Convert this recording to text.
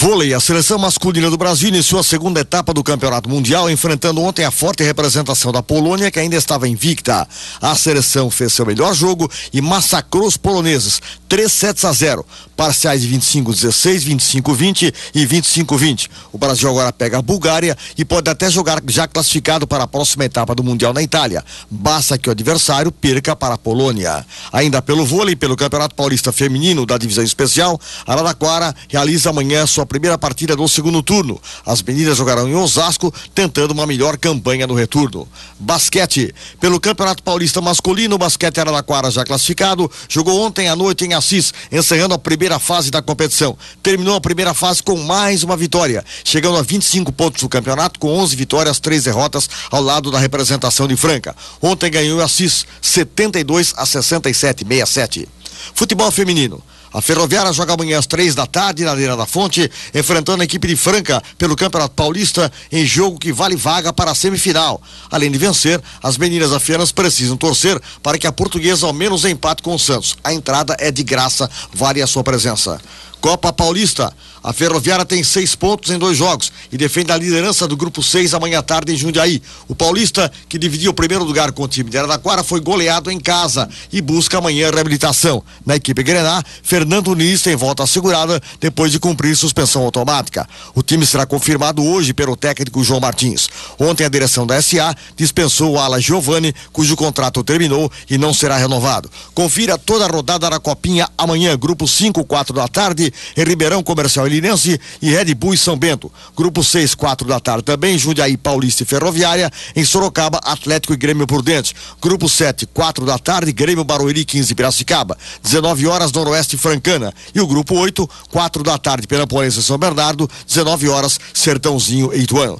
Vôlei, a seleção masculina do Brasil iniciou a segunda etapa do Campeonato Mundial, enfrentando ontem a forte representação da Polônia, que ainda estava invicta. A seleção fez seu melhor jogo e massacrou os poloneses, 3 sets a 0, parciais de 25-16, 25-20 e 25-20. O Brasil agora pega a Bulgária e pode até jogar já classificado para a próxima etapa do Mundial na Itália. Basta que o adversário perca para a Polônia. Ainda pelo vôlei, pelo Campeonato Paulista Feminino da Divisão Especial, Araraquara realiza amanhã sua primeira partida do segundo turno. As meninas jogarão em Osasco, tentando uma melhor campanha no retorno. Basquete. Pelo Campeonato Paulista Masculino, o basquete Araraquara já classificado, jogou ontem à noite em Assis, encerrando a primeira fase da competição. Terminou a primeira fase com mais uma vitória, chegando a 25 pontos no campeonato, com 11 vitórias, 3 derrotas, ao lado da representação de Franca. Ontem ganhou em Assis 72 a 67, 67. Futebol feminino. A Ferroviária joga amanhã às três da tarde na Arena da Fonte, enfrentando a equipe de Franca pelo Campeonato Paulista em jogo que vale vaga para a semifinal. Além de vencer, as meninas afianas precisam torcer para que a portuguesa ao menos empate com o Santos. A entrada é de graça, vale a sua presença. Copa Paulista. A Ferroviária tem seis pontos em dois jogos e defende a liderança do grupo 6 amanhã à tarde em Jundiaí. O Paulista, que dividiu o primeiro lugar com o time de Araraquara, foi goleado em casa e busca amanhã reabilitação. Na equipe Grená, Fernando Nunes tem volta assegurada depois de cumprir suspensão automática. O time será confirmado hoje pelo técnico João Martins. Ontem a direção da SA dispensou o Ala Giovani, cujo contrato terminou e não será renovado. Confira toda a rodada da Copinha amanhã, grupo 5, 4 da tarde em Ribeirão Comercial Elinense e Red Bull e São Bento. Grupo 6, 4 da tarde também, Jundiaí Paulista e Ferroviária, em Sorocaba, Atlético e Grêmio Prudente. Grupo 7, 4 da tarde, Grêmio Barueri 15 Piracicaba. 19 horas, Noroeste Francana. E o grupo 8, 4 da tarde, Penapolense e São Bernardo, 19 horas, Sertãozinho e Ituano.